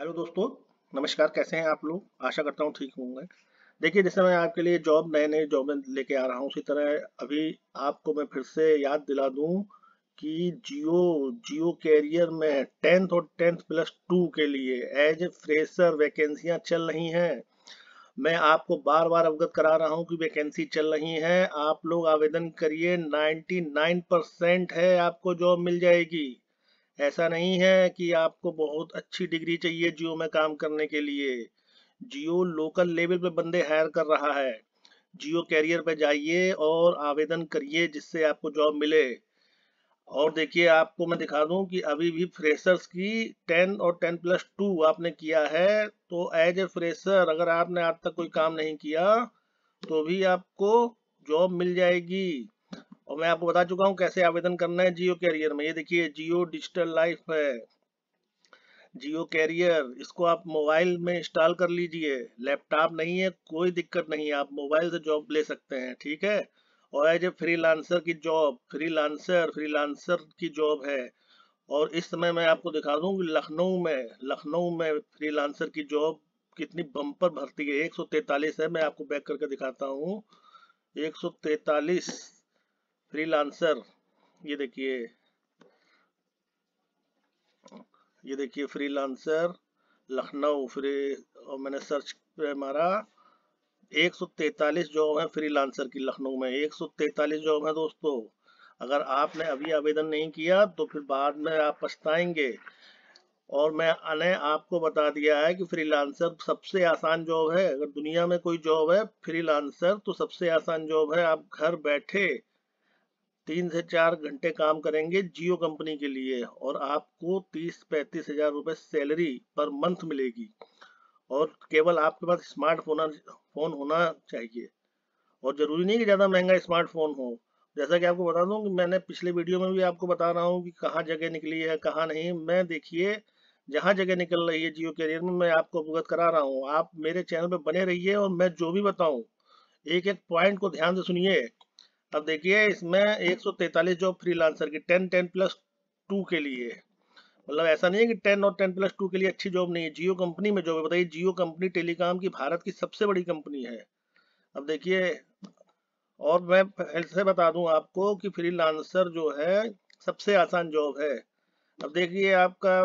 hello दोस्तों नमस्कार कैसे हैं आप लोग आशा करता हूँ ठीक होंगे देखिए जैसे मैं आपके लिए जॉब नए नए जॉब में लेके आ रहा हूँ उसी तरह अभी आपको मैं फिर से याद दिला दूं कि जियो जियो कैरियर में टेंथ और टेंथ प्लस टू के लिए एज ए फ्रेशर वैकेंसियाँ चल रही हैं मैं आपको बार बार अवगत करा रहा हूं कि वैकेंसी चल रही है आप लोग आवेदन करिए 99 परसेंट है आपको जॉब मिल जाएगी ऐसा नहीं है कि आपको बहुत अच्छी डिग्री चाहिए जियो में काम करने के लिए जियो लोकल लेवल पे बंदे हायर कर रहा है जियो कैरियर पे जाइए और आवेदन करिए जिससे आपको जॉब मिले और देखिए आपको मैं दिखा दूं कि अभी भी फ्रेशर्स की 10 और 10 प्लस टू आपने किया है तो एज ए फ्रेशर अगर आपने आज तक कोई काम नहीं किया तो भी आपको जॉब मिल जाएगी और मैं आपको बता चुका हूँ कैसे आवेदन करना है जियो कैरियर में ये देखिए जियो डिजिटल लाइफ है जियो कैरियर इसको आप मोबाइल में इंस्टॉल कर लीजिए लैपटॉप नहीं है कोई दिक्कत नहीं है आप मोबाइल से जॉब ले सकते हैं ठीक है और एज ए फ्री की job freelancer freelancer की जॉब है और इस समय मैं आपको दिखा दूँ लखनऊ में लखनऊ में फ्री की जॉब कितनी बम्पर भर्ती है एक है मैं आपको बैक करके दिखाता हूँ एक फ्रीलांसर ये देखिए ये देखिए फ्रीलांसर लखनऊ फ्री और मैंने सर्च पे मारा 143 जॉब है फ्रीलांसर की लखनऊ में 143 जॉब है दोस्तों अगर आपने अभी आवेदन नहीं किया तो फिर बाद में आप पछताएंगे और मैं अने आपको बता दिया है कि फ्रीलांसर सबसे आसान जॉब है अगर दुनिया में कोई जॉब है फ्रीलांसर तो सबसे आसान जॉब है आप घर बैठे तीन से चार घंटे काम करेंगे जियो कंपनी के लिए और आपको तीस पैंतीस हजार रुपए सैलरी पर मंथ मिलेगी और केवल आपके पास स्मार्टफोन फोन होना चाहिए और जरूरी नहीं कि ज़्यादा महंगा स्मार्टफोन हो जैसा कि आपको बता दूं कि मैंने पिछले वीडियो में भी आपको बता रहा हूं कि कहाँ जगह निकली है कहाँ नहीं मैं देखिए जहाँ जगह निकल रही है जियो कैरियर में मैं आपको अवगत करा रहा हूँ आप मेरे चैनल पर बने रहिए और मैं जो भी बताऊँ एक एक पॉइंट को ध्यान से सुनिए अब देखिए इसमें 143 जॉब फ्रीलांसर की 10 10 प्लस टू के लिए मतलब ऐसा नहीं है कि 10 और 10 प्लस टू के लिए अच्छी जॉब नहीं है जियो कंपनी में जॉब है बताइए जियो कंपनी टेलीकॉम की भारत की सबसे बड़ी कंपनी है अब देखिए और मैं ऐसे बता दूं आपको कि फ्रीलांसर जो है सबसे आसान जॉब है अब देखिए आपका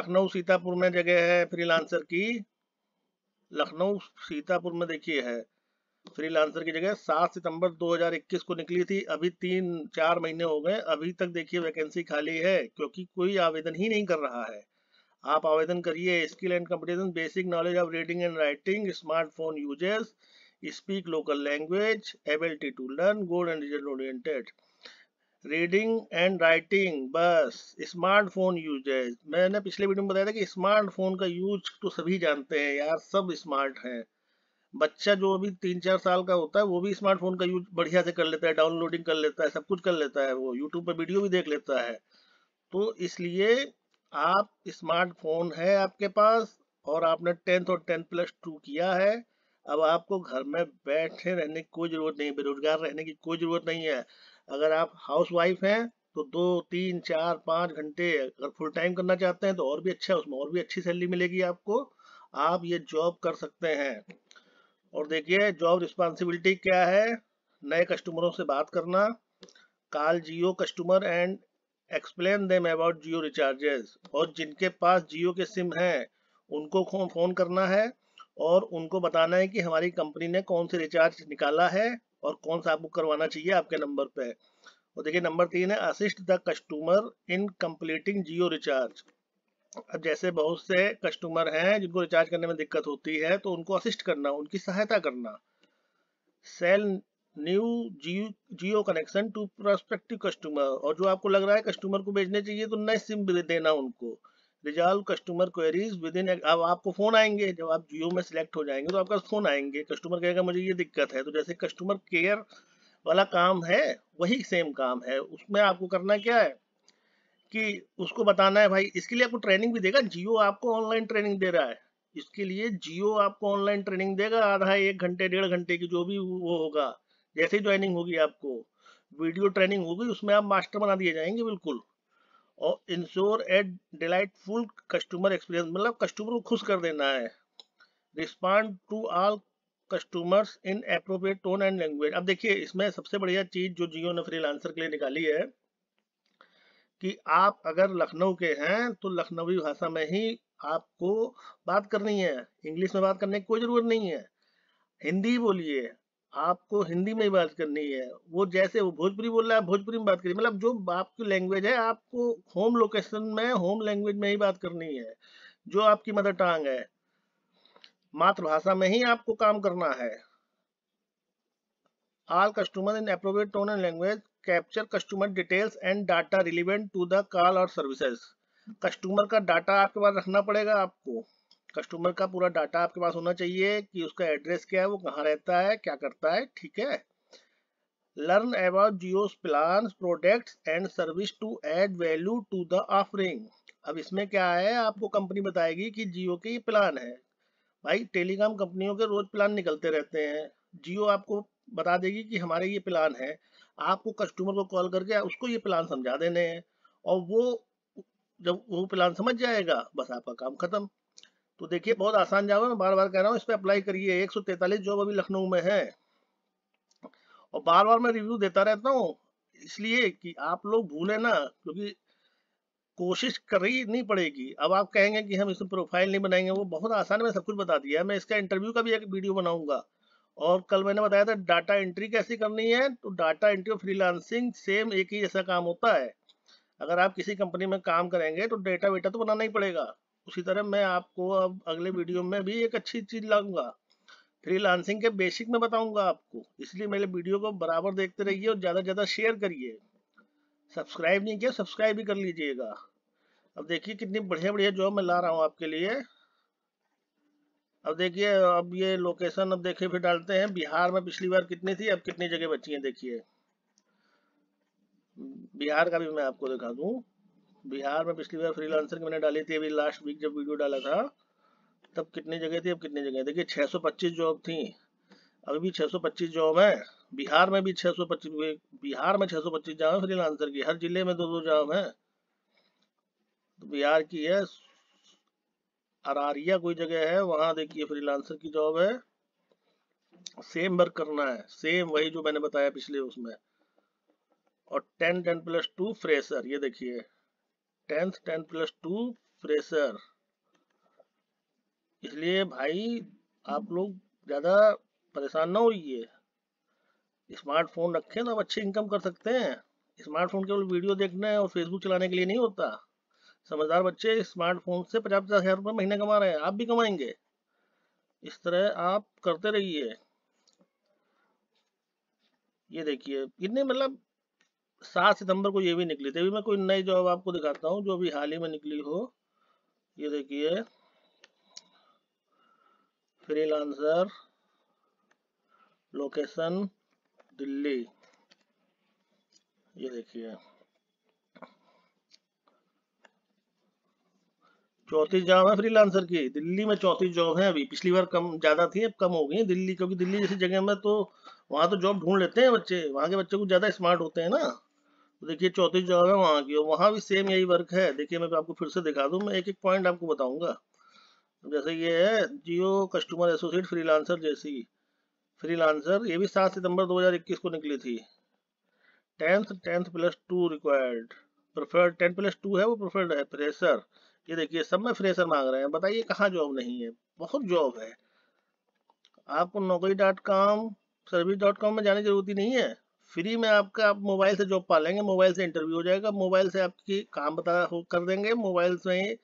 लखनऊ सीतापुर में जगह है फ्रीलांसर की लखनऊ सीतापुर में देखिए है फ्रीलांसर की जगह सात सितंबर 2021 को निकली थी अभी तीन चार महीने हो गए अभी तक देखिए वैकेंसी खाली है क्योंकि कोई आवेदन ही नहीं कर रहा है आप आवेदन करिए skill and competition basic knowledge of reading and writing smartphone users speak local language ability to learn good and result oriented reading and writing बस स्मार्टफोन यूजेज मैंने पिछले वीडियो में बताया था कि स्मार्टफोन का यूज तो सभी जानते हैं यार सब स्मार्ट हैं बच्चा जो अभी तीन चार साल का होता है वो भी स्मार्टफोन का यूज बढ़िया से कर लेता है डाउनलोडिंग कर लेता है सब कुछ कर लेता है वो यूट्यूब पर वीडियो भी देख लेता है तो इसलिए आप स्मार्टफोन है आपके पास और आपने टेंथ और टेंथ प्लस टू किया है अब आपको घर में बैठे रहने की कोई जरूरत नहीं बेरोजगार रहने की कोई जरूरत नहीं है अगर आप हाउस वाइफ हैं तो दो तीन चार पाँच घंटे अगर फुल टाइम करना चाहते हैं तो और भी अच्छा है उसमें और भी अच्छी सैलरी मिलेगी आपको आप ये जॉब कर सकते हैं और देखिए जॉब रिस्पॉन्सिबिलिटी क्या है नए कस्टमरों से बात करना call Jio customer and explain them about Jio recharges और जिनके पास जियो के सिम हैं उनको फ़ोन करना है और उनको बताना है कि हमारी कंपनी ने कौन से रिचार्ज निकाला है और कौन सा बुक करवाना चाहिए आपके नंबर पे और देखिए नंबर तीन है assist the customer in completing Jio recharge अब जैसे बहुत से कस्टमर हैं जिनको रिचार्ज करने में दिक्कत होती है तो उनको असिस्ट करना उनकी सहायता करना sell new Jio Jio connection to prospective customer और जो आपको लग रहा है कस्टमर को भेजने चाहिए तो नए सिम देना उनको resolve customer queries within अब आपको फोन आएंगे जब आप जियो में सिलेक्ट हो जाएंगे तो आपका फोन आएंगे कस्टमर कहेगा मुझे ये दिक्कत है तो जैसे कस्टमर केयर वाला काम है वही सेम काम है उसमें आपको करना क्या है कि उसको बताना है भाई इसके लिए आपको ट्रेनिंग भी देगा जियो आपको ऑनलाइन ट्रेनिंग दे रहा है इसके लिए जियो आपको ऑनलाइन ट्रेनिंग देगा आधा एक घंटे डेढ़ घंटे की जो भी वो होगा जैसे ही ज्वाइनिंग होगी आपको वीडियो ट्रेनिंग होगी उसमें आप मास्टर बना दिए जाएंगे बिल्कुल और ensure at delightful customer experience मतलब कस्टमर को खुश कर देना है respond to all customers in appropriate tone and language अब देखिए इसमें सबसे बढ़िया चीज़ जो जियो ने फ्रीलांसर के लिए निकाली है कि आप अगर लखनऊ के हैं तो लखनवी भाषा में ही आपको बात करनी है इंग्लिश में बात करने की कोई ज़रूरत नहीं है हिंदी बोलिए आपको हिंदी में ही बात करनी है वो जैसे वो भोजपुरी बोल रहा है भोजपुरी में बात करिए मतलब जो आपकी लैंग्वेज है आपको होम लोकेशन में होम लैंग्वेज में ही बात करनी है जो आपकी मदर टांग है मातृभाषा में ही आपको काम करना है all customer in appropriate tone and language capture customer details and data relevant to the call और सर्विसेज कस्टमर का डाटा आपके पास रखना पड़ेगा आपको कस्टमर का पूरा डाटा आपके पास होना चाहिए कि उसका एड्रेस क्या है वो कहाँ रहता है क्या करता है ठीक है learn about Jio plan product and service to add value to the offering अब इसमें क्या है आपको कंपनी बताएगी कि जियो के प्लान है भाई टेलीकॉम कंपनियों के रोज प्लान निकलते रहते हैं जियो आपको बता देगी कि हमारे ये प्लान है आपको कस्टमर को कॉल करके उसको ये प्लान समझा देने हैं और वो जब वो प्लान समझ जाएगा बस आपका काम खत्म तो देखिए बहुत आसान जॉब है मैं बार बार कह रहा हूँ इस पर अप्लाई करिए एक जॉब अभी लखनऊ में है और बार बार मैं रिव्यू देता रहता हूँ इसलिए कि आप लोग भूले ना क्योंकि कोशिश ही नहीं पड़ेगी अब आप कहेंगे कि हम इसमें प्रोफाइल नहीं बनाएंगे वो बहुत आसान है मैं सब कुछ बता दिया मैं इसका इंटरव्यू का भी एक वीडियो बनाऊंगा और कल मैंने बताया था डाटा एंट्री कैसे करनी है तो डाटा एंट्री और फ्रीलांसिंग सेम एक ही जैसा काम होता है अगर आप किसी कंपनी में काम करेंगे तो डेटा वेटा तो बनाना ही पड़ेगा उसी तरह मैं आपको अब अगले वीडियो में भी एक अच्छी चीज लाऊंगा फ्रीलांसिंग के बेसिक में बताऊंगा आपको इसलिए मेरे वीडियो को बराबर देखते रहिए और ज़्यादा से ज़्यादा शेयर करिए सब्सक्राइब नहीं किया सब्सक्राइब भी कर लीजिएगा अब देखिए कितनी बढ़िया बढ़िया जॉब मैं ला रहा हूँ आपके लिए अब देखिए अब ये लोकेशन अब देखिए फिर डालते हैं बिहार में पिछली बार कितनी थी अब कितनी जगह बची है देखिए बिहार का भी मैं आपको दिखा दूं बिहार में पिछली बार फ्रीलांसर की मैंने डाली थी अभी लास्ट वीक जब वीडियो डाला था तब कितनी जगह थी अब कितनी जगह देखिए 625 जॉब थी अभी भी 625 जॉब है बिहार में भी 625 बिहार में 625 जॉब है फ्री लांसर की हर जिले में दो दो जॉब है तो बिहार की है अरारिया कोई जगह है वहां देखिए फ्रीलांसर की जॉब है सेम वर्क करना है सेम वही जो मैंने बताया पिछले उसमें और ten ten plus two fresher ये देखिए tenth ten plus two fresher इसलिए भाई आप लोग ज्यादा परेशान ना होइए स्मार्टफोन रखें तो आप अच्छी इनकम कर सकते हैं स्मार्टफोन केवल वीडियो देखना है और फेसबुक चलाने के लिए नहीं होता समझदार बच्चे स्मार्टफोन से पचास पचास हजार रुपये महीने कमा रहे हैं आप भी कमाएंगे इस तरह आप करते रहिए ये देखिए इतने मतलब सात सितंबर को ये भी निकली थी अभी मैं कोई नई जॉब आपको दिखाता हूँ जो अभी हाल ही में निकली हो ये देखिए फ्रीलांसर लोकेशन दिल्ली ये देखिए चौथी जॉब है फ्रीलांसर की दिल्ली में चौथी जॉब है अभी पिछली बार कम ज्यादा थी अब कम हो गई दिल्ली क्योंकि दिल्ली जैसी जगह में तो वहां तो जॉब ढूंढ लेते हैं बच्चे वहां के बच्चे कुछ ज्यादा स्मार्ट होते हैं ना तो देखिए चौथी जॉब है वहां की वहां भी सेम यही वर्क है देखिए मैं आपको फिर से दिखा दू मैं एक एक पॉइंट आपको बताऊंगा जैसे ये है जियो कस्टमर एसोसिएट फ्रीलांसर जैसी फ्रीलांसर ये भी सात सितंबर 2021 को निकली थी tenth tenth plus two required preferred tenth plus two है वो प्रेफर्ड है प्रेसर ये देखिए सब में फ्रेशर मांग रहे हैं बताइए कहाँ जॉब नहीं है बहुत जॉब है आपको Naukri dot com service dot com में जाने की जरूरत ही नहीं है फ्री में आपका आप मोबाइल से जॉब पा लेंगे मोबाइल से इंटरव्यू हो जाएगा मोबाइल से आपकी काम बता कर देंगे मोबाइल से ही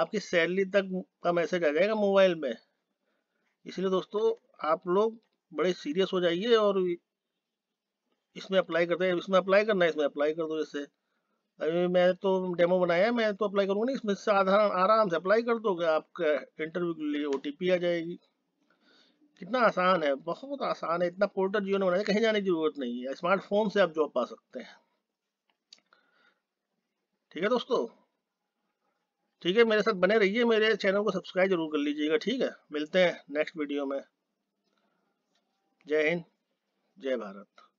आपकी सैलरी तक का मैसेज आ जाएगा मोबाइल में इसलिए दोस्तों आप लोग बड़े सीरियस हो जाइए और इसमें अप्लाई करते हैं इसमें अप्लाई करना है इसमें अप्लाई कर दो जैसे अभी मैं तो डेमो बनाया मैं तो अप्लाई करूँगा ना इसमें साधारण आराम से अप्लाई कर दोगे आपके इंटरव्यू के लिए ओ आ जाएगी कितना आसान है बहुत आसान है इतना पोर्टल जियो ने बनाया कहीं जाने की जरूरत नहीं है स्मार्टफोन से आप जॉब पा सकते हैं ठीक है दोस्तों ठीक है मेरे साथ बने रहिए मेरे चैनल को सब्सक्राइब जरूर कर लीजिएगा ठीक है मिलते हैं नेक्स्ट वीडियो में जय हिंद जय भारत